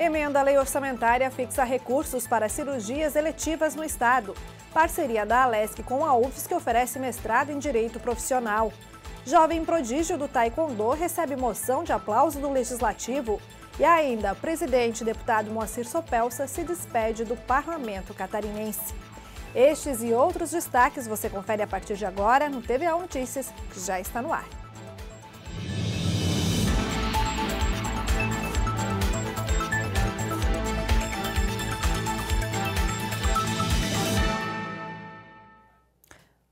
Emenda à lei orçamentária fixa recursos para cirurgias eletivas no Estado. Parceria da Alesc com a UFS que oferece mestrado em Direito Profissional. Jovem prodígio do Taekwondo recebe moção de aplauso do Legislativo. E ainda, presidente deputado Moacir Sopelsa se despede do parlamento catarinense. Estes e outros destaques você confere a partir de agora no TVA Notícias, que já está no ar.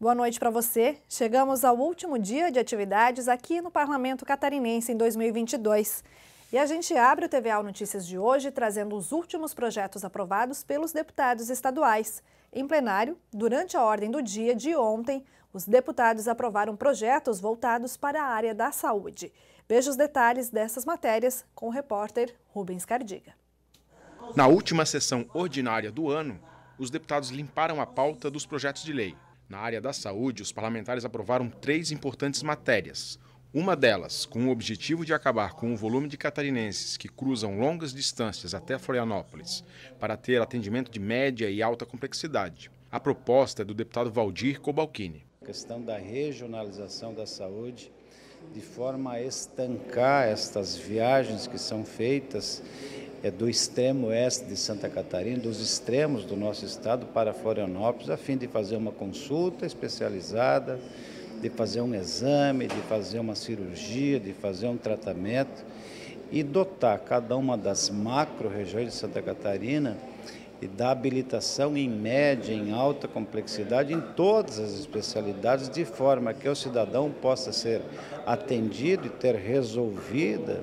Boa noite para você. Chegamos ao último dia de atividades aqui no Parlamento Catarinense em 2022. E a gente abre o TVA Notícias de hoje trazendo os últimos projetos aprovados pelos deputados estaduais. Em plenário, durante a ordem do dia de ontem, os deputados aprovaram projetos voltados para a área da saúde. Veja os detalhes dessas matérias com o repórter Rubens Cardiga. Na última sessão ordinária do ano, os deputados limparam a pauta dos projetos de lei na área da saúde, os parlamentares aprovaram três importantes matérias. Uma delas, com o objetivo de acabar com o volume de catarinenses que cruzam longas distâncias até Florianópolis para ter atendimento de média e alta complexidade. A proposta é do deputado Valdir Cobalcini. A questão da regionalização da saúde, de forma a estancar estas viagens que são feitas é do extremo oeste de Santa Catarina, dos extremos do nosso estado para Florianópolis, a fim de fazer uma consulta especializada, de fazer um exame, de fazer uma cirurgia, de fazer um tratamento e dotar cada uma das macro-regiões de Santa Catarina e da habilitação em média, em alta complexidade, em todas as especialidades, de forma que o cidadão possa ser atendido e ter resolvida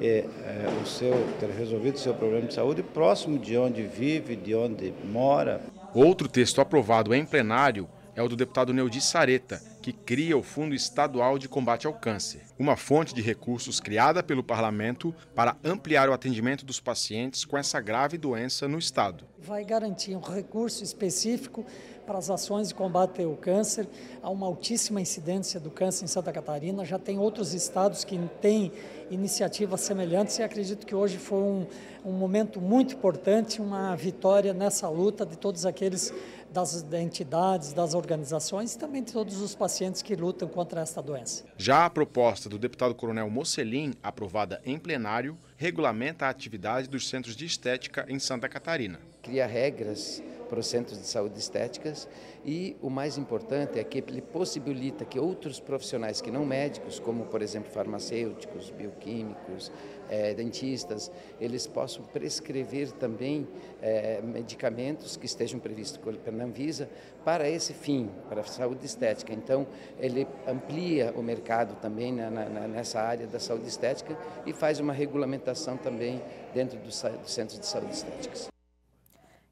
é, é, o seu, ter resolvido o seu problema de saúde próximo de onde vive, de onde mora. Outro texto aprovado em plenário é o do deputado Neudi Sareta, que cria o Fundo Estadual de Combate ao Câncer, uma fonte de recursos criada pelo parlamento para ampliar o atendimento dos pacientes com essa grave doença no estado. Vai garantir um recurso específico para as ações de combate ao câncer. Há uma altíssima incidência do câncer em Santa Catarina. Já tem outros estados que têm iniciativas semelhantes e acredito que hoje foi um, um momento muito importante, uma vitória nessa luta de todos aqueles das entidades, das organizações e também de todos os pacientes que lutam contra esta doença. Já a proposta do deputado Coronel Mocelin, aprovada em plenário, regulamenta a atividade dos centros de estética em Santa Catarina. Cria regras para os centros de saúde estéticas e o mais importante é que ele possibilita que outros profissionais que não médicos, como por exemplo farmacêuticos, bioquímicos, é, dentistas, eles possam prescrever também é, medicamentos que estejam previstos pela Anvisa para esse fim, para a saúde estética. Então ele amplia o mercado também na, na, nessa área da saúde estética e faz uma regulamentação também dentro dos do centros de saúde estéticas.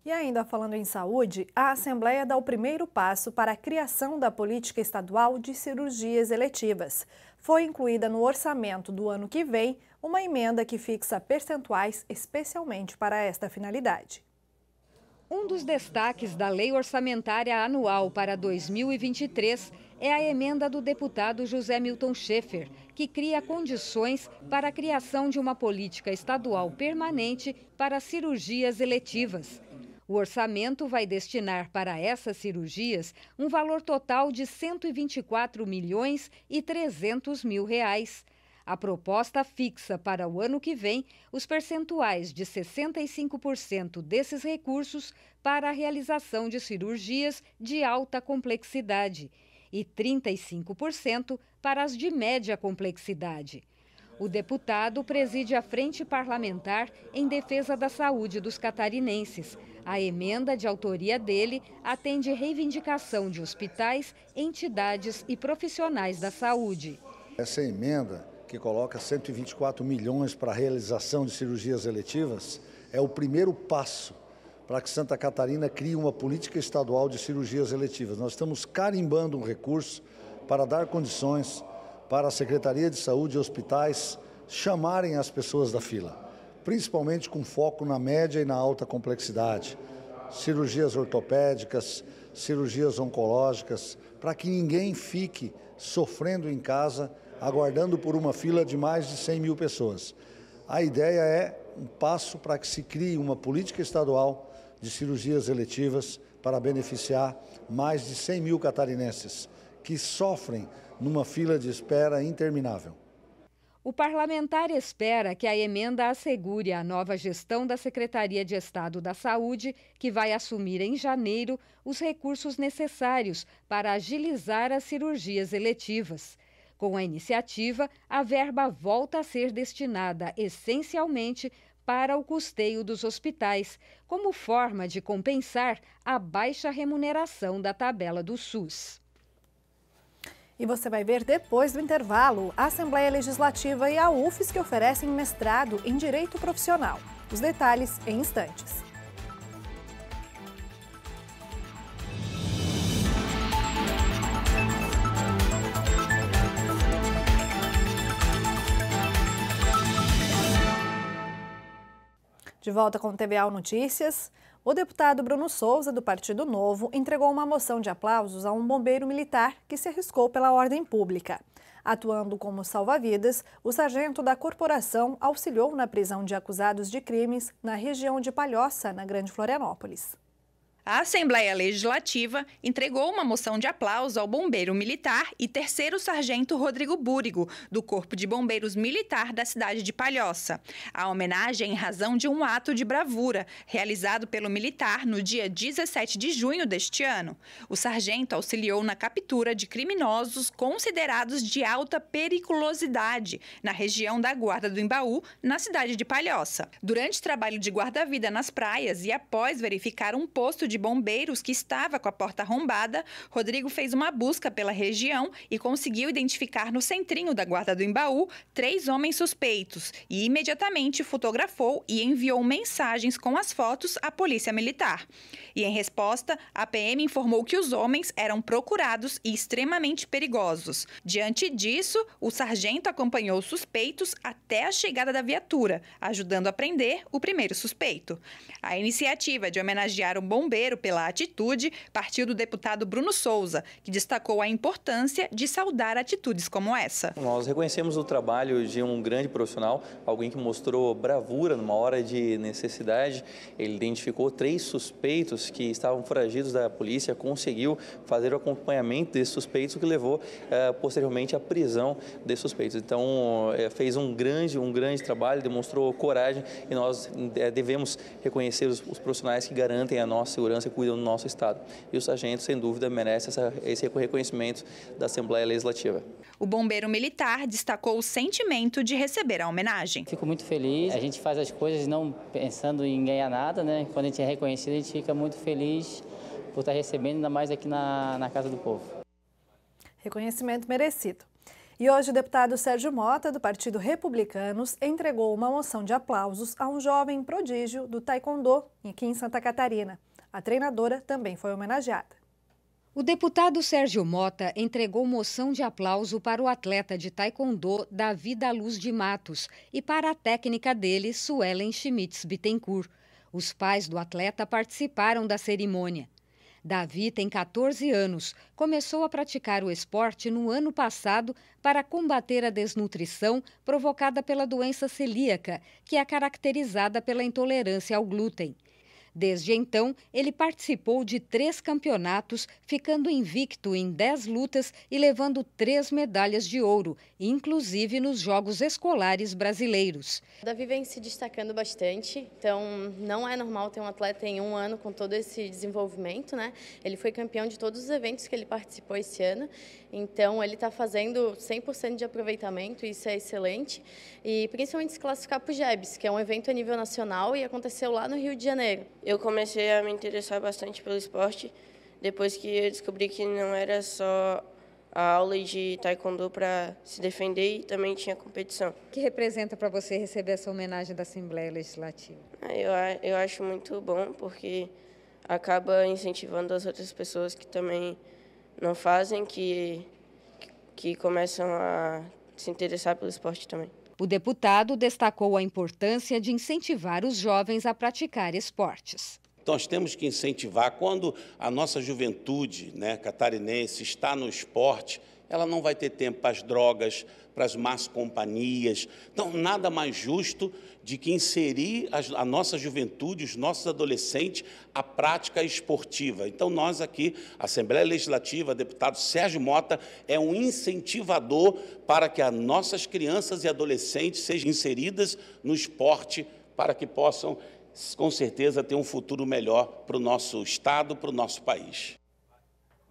E ainda falando em saúde, a Assembleia dá o primeiro passo para a criação da política estadual de cirurgias eletivas. Foi incluída no orçamento do ano que vem uma emenda que fixa percentuais especialmente para esta finalidade. Um dos destaques da Lei Orçamentária Anual para 2023 é a emenda do deputado José Milton Schaefer, que cria condições para a criação de uma política estadual permanente para cirurgias eletivas. O orçamento vai destinar para essas cirurgias um valor total de 124 milhões e 300 mil reais. A proposta fixa para o ano que vem os percentuais de 65% desses recursos para a realização de cirurgias de alta complexidade e 35% para as de média complexidade. O deputado preside a Frente Parlamentar em Defesa da Saúde dos Catarinenses. A emenda de autoria dele atende reivindicação de hospitais, entidades e profissionais da saúde. Essa emenda, que coloca 124 milhões para a realização de cirurgias eletivas, é o primeiro passo para que Santa Catarina crie uma política estadual de cirurgias eletivas. Nós estamos carimbando um recurso para dar condições para a Secretaria de Saúde e hospitais chamarem as pessoas da fila, principalmente com foco na média e na alta complexidade, cirurgias ortopédicas, cirurgias oncológicas, para que ninguém fique sofrendo em casa, aguardando por uma fila de mais de 100 mil pessoas. A ideia é um passo para que se crie uma política estadual de cirurgias eletivas para beneficiar mais de 100 mil catarinenses que sofrem numa fila de espera interminável. O parlamentar espera que a emenda assegure a nova gestão da Secretaria de Estado da Saúde, que vai assumir em janeiro, os recursos necessários para agilizar as cirurgias eletivas. Com a iniciativa, a verba volta a ser destinada essencialmente para o custeio dos hospitais, como forma de compensar a baixa remuneração da tabela do SUS. E você vai ver depois do intervalo a Assembleia Legislativa e a UFES que oferecem mestrado em Direito Profissional. Os detalhes em instantes. De volta com o TVAL Notícias. O deputado Bruno Souza, do Partido Novo, entregou uma moção de aplausos a um bombeiro militar que se arriscou pela ordem pública. Atuando como salva-vidas, o sargento da corporação auxiliou na prisão de acusados de crimes na região de Palhoça, na Grande Florianópolis. A Assembleia Legislativa entregou uma moção de aplauso ao bombeiro militar e terceiro sargento Rodrigo Búrigo, do Corpo de Bombeiros Militar da cidade de Palhoça. A homenagem em razão de um ato de bravura realizado pelo militar no dia 17 de junho deste ano. O sargento auxiliou na captura de criminosos considerados de alta periculosidade na região da Guarda do Embaú, na cidade de Palhoça. Durante trabalho de guarda-vida nas praias e após verificar um posto de de bombeiros que estava com a porta arrombada, Rodrigo fez uma busca pela região e conseguiu identificar no centrinho da guarda do Embaú três homens suspeitos e imediatamente fotografou e enviou mensagens com as fotos à Polícia Militar. E em resposta, a PM informou que os homens eram procurados e extremamente perigosos. Diante disso, o sargento acompanhou os suspeitos até a chegada da viatura, ajudando a prender o primeiro suspeito. A iniciativa de homenagear um bombeiro Primeiro, pela atitude, partiu do deputado Bruno Souza, que destacou a importância de saudar atitudes como essa. Nós reconhecemos o trabalho de um grande profissional, alguém que mostrou bravura numa hora de necessidade. Ele identificou três suspeitos que estavam foragidos da polícia, conseguiu fazer o acompanhamento desses suspeitos, o que levou eh, posteriormente à prisão desses suspeitos. Então, eh, fez um grande, um grande trabalho, demonstrou coragem e nós eh, devemos reconhecer os, os profissionais que garantem a nossa segurança segurança cuidam do nosso Estado. E o sargento, sem dúvida, merece essa, esse reconhecimento da Assembleia Legislativa. O bombeiro militar destacou o sentimento de receber a homenagem. Fico muito feliz. A gente faz as coisas não pensando em ganhar nada, né? Quando a gente é reconhecido, a gente fica muito feliz por estar recebendo, ainda mais aqui na, na Casa do Povo. Reconhecimento merecido. E hoje o deputado Sérgio Mota, do Partido Republicanos, entregou uma moção de aplausos a um jovem prodígio do taekwondo aqui em Santa Catarina. A treinadora também foi homenageada. O deputado Sérgio Mota entregou moção de aplauso para o atleta de taekwondo Davi da Luz de Matos e para a técnica dele, Suelen Schmitz Bittencourt. Os pais do atleta participaram da cerimônia. Davi tem 14 anos, começou a praticar o esporte no ano passado para combater a desnutrição provocada pela doença celíaca, que é caracterizada pela intolerância ao glúten. Desde então, ele participou de três campeonatos, ficando invicto em dez lutas e levando três medalhas de ouro, inclusive nos Jogos Escolares Brasileiros. Davi vem se destacando bastante, então não é normal ter um atleta em um ano com todo esse desenvolvimento, né? Ele foi campeão de todos os eventos que ele participou esse ano, então ele está fazendo 100% de aproveitamento, isso é excelente, e principalmente se classificar para o JEBS, que é um evento a nível nacional e aconteceu lá no Rio de Janeiro eu comecei a me interessar bastante pelo esporte depois que eu descobri que não era só a aula de taekwondo para se defender e também tinha competição. O que representa para você receber essa homenagem da Assembleia Legislativa? Ah, eu, eu acho muito bom, porque acaba incentivando as outras pessoas que também não fazem, que, que começam a se interessar pelo esporte também. O deputado destacou a importância de incentivar os jovens a praticar esportes. Nós temos que incentivar quando a nossa juventude né, catarinense está no esporte ela não vai ter tempo para as drogas, para as más companhias. Então, nada mais justo de que inserir a nossa juventude, os nossos adolescentes, a prática esportiva. Então, nós aqui, Assembleia Legislativa, deputado Sérgio Mota, é um incentivador para que as nossas crianças e adolescentes sejam inseridas no esporte para que possam, com certeza, ter um futuro melhor para o nosso Estado, para o nosso país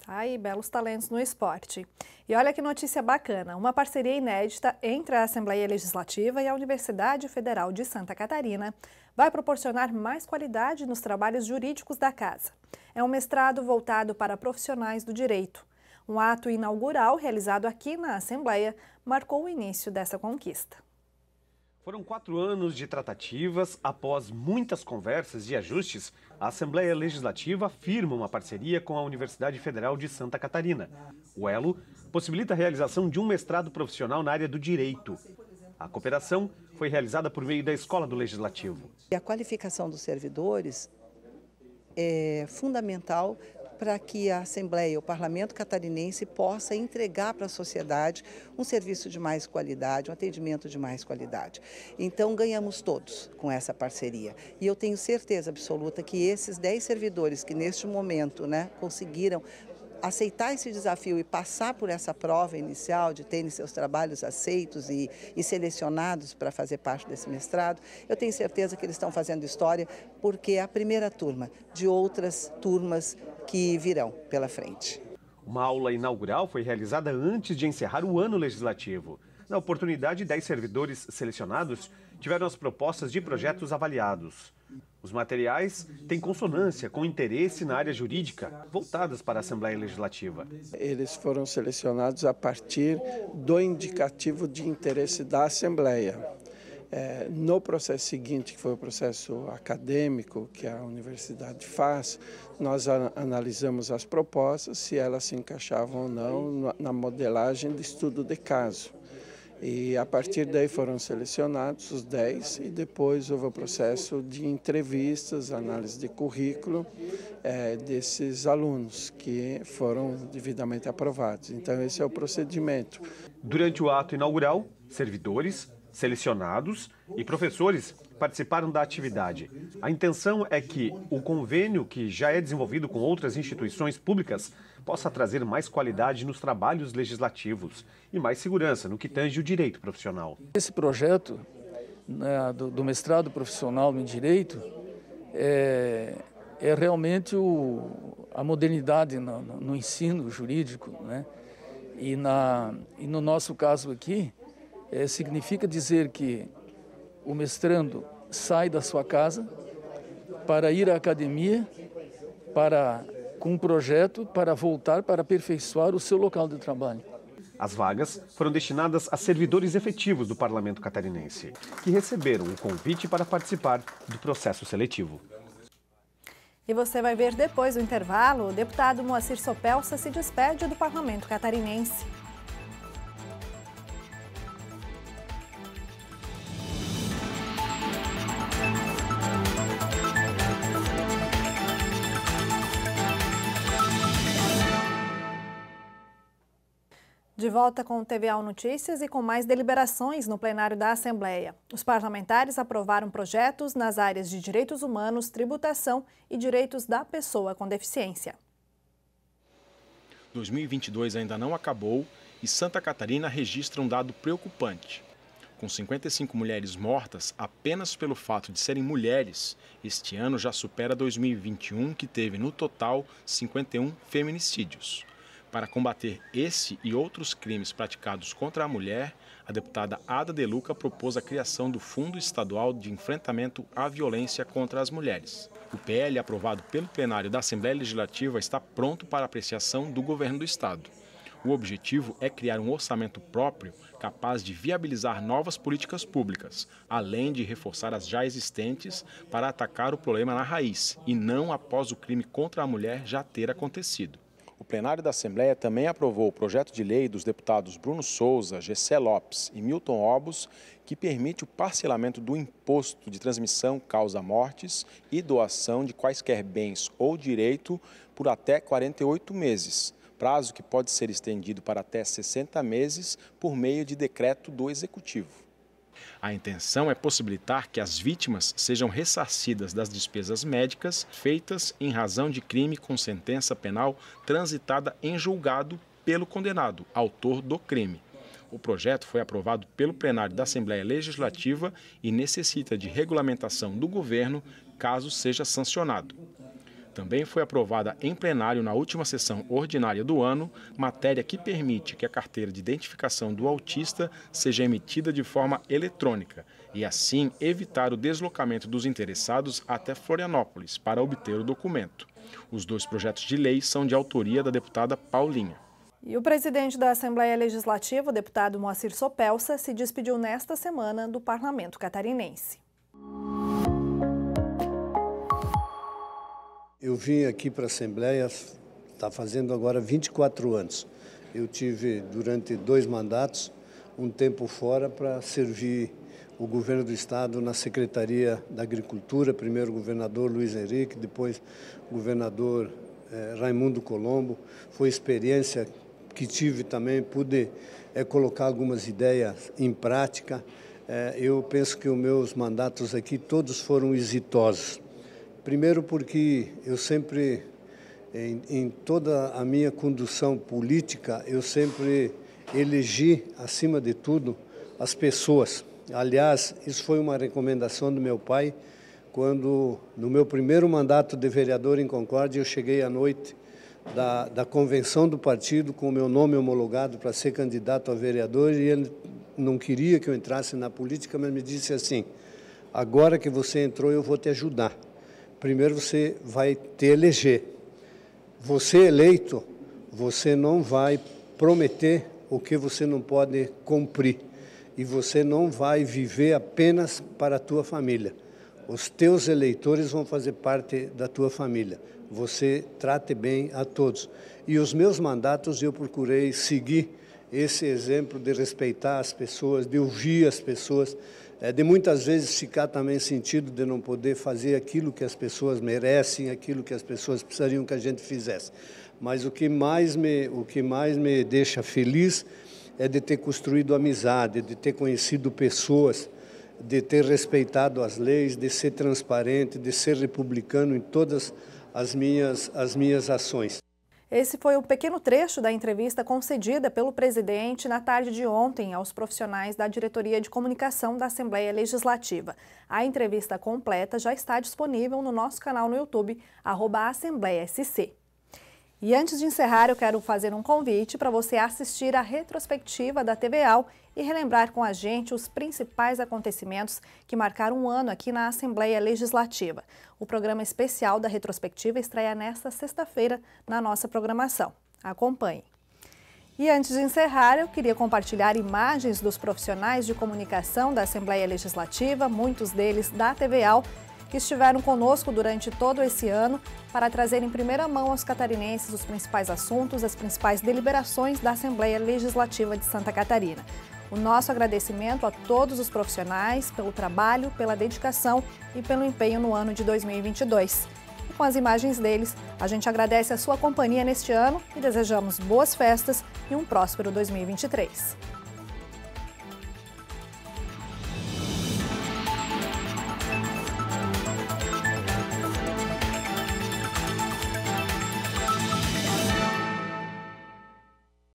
tá? E belos talentos no esporte. E olha que notícia bacana, uma parceria inédita entre a Assembleia Legislativa e a Universidade Federal de Santa Catarina vai proporcionar mais qualidade nos trabalhos jurídicos da casa. É um mestrado voltado para profissionais do direito. Um ato inaugural realizado aqui na Assembleia marcou o início dessa conquista. Foram quatro anos de tratativas. Após muitas conversas e ajustes, a Assembleia Legislativa firma uma parceria com a Universidade Federal de Santa Catarina. O elo possibilita a realização de um mestrado profissional na área do direito. A cooperação foi realizada por meio da Escola do Legislativo. A qualificação dos servidores é fundamental para que a Assembleia, o Parlamento catarinense, possa entregar para a sociedade um serviço de mais qualidade, um atendimento de mais qualidade. Então, ganhamos todos com essa parceria. E eu tenho certeza absoluta que esses 10 servidores que neste momento né, conseguiram aceitar esse desafio e passar por essa prova inicial de terem seus trabalhos aceitos e, e selecionados para fazer parte desse mestrado, eu tenho certeza que eles estão fazendo história porque é a primeira turma de outras turmas que virão pela frente. Uma aula inaugural foi realizada antes de encerrar o ano legislativo. Na oportunidade, 10 servidores selecionados tiveram as propostas de projetos avaliados. Os materiais têm consonância com interesse na área jurídica, voltadas para a Assembleia Legislativa. Eles foram selecionados a partir do indicativo de interesse da Assembleia. É, no processo seguinte, que foi o processo acadêmico que a universidade faz, nós analisamos as propostas, se elas se encaixavam ou não na modelagem de estudo de caso. E a partir daí foram selecionados os 10 e depois houve o processo de entrevistas, análise de currículo é, desses alunos que foram devidamente aprovados. Então esse é o procedimento. Durante o ato inaugural, servidores, selecionados e professores participaram da atividade. A intenção é que o convênio, que já é desenvolvido com outras instituições públicas, possa trazer mais qualidade nos trabalhos legislativos e mais segurança no que tange o direito profissional. Esse projeto né, do, do, mestrado profissional em direito é, é realmente o, a modernidade no, no, ensino jurídico, né? E, na, e no nosso caso aqui, é, significa dizer que o mestrando sai da sua casa para ir à academia, para com um projeto para voltar para aperfeiçoar o seu local de trabalho. As vagas foram destinadas a servidores efetivos do parlamento catarinense, que receberam o convite para participar do processo seletivo. E você vai ver depois do intervalo, o deputado Moacir Sopelsa se despede do parlamento catarinense. De volta com o TVA Notícias e com mais deliberações no plenário da Assembleia. Os parlamentares aprovaram projetos nas áreas de direitos humanos, tributação e direitos da pessoa com deficiência. 2022 ainda não acabou e Santa Catarina registra um dado preocupante. Com 55 mulheres mortas apenas pelo fato de serem mulheres, este ano já supera 2021, que teve no total 51 feminicídios. Para combater esse e outros crimes praticados contra a mulher, a deputada Ada Deluca propôs a criação do Fundo Estadual de Enfrentamento à Violência contra as Mulheres. O PL, aprovado pelo plenário da Assembleia Legislativa, está pronto para apreciação do governo do Estado. O objetivo é criar um orçamento próprio capaz de viabilizar novas políticas públicas, além de reforçar as já existentes para atacar o problema na raiz e não após o crime contra a mulher já ter acontecido. O plenário da Assembleia também aprovou o projeto de lei dos deputados Bruno Souza, Gessé Lopes e Milton Obos, que permite o parcelamento do imposto de transmissão causa-mortes e doação de quaisquer bens ou direito por até 48 meses, prazo que pode ser estendido para até 60 meses por meio de decreto do Executivo. A intenção é possibilitar que as vítimas sejam ressarcidas das despesas médicas feitas em razão de crime com sentença penal transitada em julgado pelo condenado, autor do crime. O projeto foi aprovado pelo plenário da Assembleia Legislativa e necessita de regulamentação do governo caso seja sancionado. Também foi aprovada em plenário na última sessão ordinária do ano matéria que permite que a carteira de identificação do autista seja emitida de forma eletrônica e, assim, evitar o deslocamento dos interessados até Florianópolis para obter o documento. Os dois projetos de lei são de autoria da deputada Paulinha. E o presidente da Assembleia Legislativa, o deputado Moacir Sopelsa, se despediu nesta semana do parlamento catarinense. Eu vim aqui para a Assembleia, está fazendo agora 24 anos. Eu tive durante dois mandatos um tempo fora para servir o governo do estado na Secretaria da Agricultura, primeiro governador Luiz Henrique, depois governador eh, Raimundo Colombo. Foi experiência que tive também, pude eh, colocar algumas ideias em prática. Eh, eu penso que os meus mandatos aqui todos foram exitosos. Primeiro, porque eu sempre, em, em toda a minha condução política, eu sempre elegi, acima de tudo, as pessoas. Aliás, isso foi uma recomendação do meu pai, quando, no meu primeiro mandato de vereador em Concórdia, eu cheguei à noite da, da convenção do partido com o meu nome homologado para ser candidato a vereador e ele não queria que eu entrasse na política, mas me disse assim: agora que você entrou, eu vou te ajudar primeiro você vai te eleger. Você eleito, você não vai prometer o que você não pode cumprir. E você não vai viver apenas para a tua família. Os teus eleitores vão fazer parte da tua família. Você trate bem a todos. E os meus mandatos eu procurei seguir esse exemplo de respeitar as pessoas, de ouvir as pessoas é de muitas vezes ficar também sentido de não poder fazer aquilo que as pessoas merecem, aquilo que as pessoas precisariam que a gente fizesse. Mas o que mais me, o que mais me deixa feliz é de ter construído amizade, de ter conhecido pessoas, de ter respeitado as leis, de ser transparente, de ser republicano em todas as minhas, as minhas ações. Esse foi um pequeno trecho da entrevista concedida pelo presidente na tarde de ontem aos profissionais da Diretoria de Comunicação da Assembleia Legislativa. A entrevista completa já está disponível no nosso canal no YouTube, arroba Assembleia SC. E antes de encerrar, eu quero fazer um convite para você assistir a retrospectiva da TVAL e relembrar com a gente os principais acontecimentos que marcaram um ano aqui na Assembleia Legislativa. O programa especial da retrospectiva estreia nesta sexta-feira na nossa programação. Acompanhe. E antes de encerrar, eu queria compartilhar imagens dos profissionais de comunicação da Assembleia Legislativa, muitos deles da TVAL, que estiveram conosco durante todo esse ano para trazer em primeira mão aos catarinenses os principais assuntos, as principais deliberações da Assembleia Legislativa de Santa Catarina. O nosso agradecimento a todos os profissionais pelo trabalho, pela dedicação e pelo empenho no ano de 2022. E com as imagens deles, a gente agradece a sua companhia neste ano e desejamos boas festas e um próspero 2023.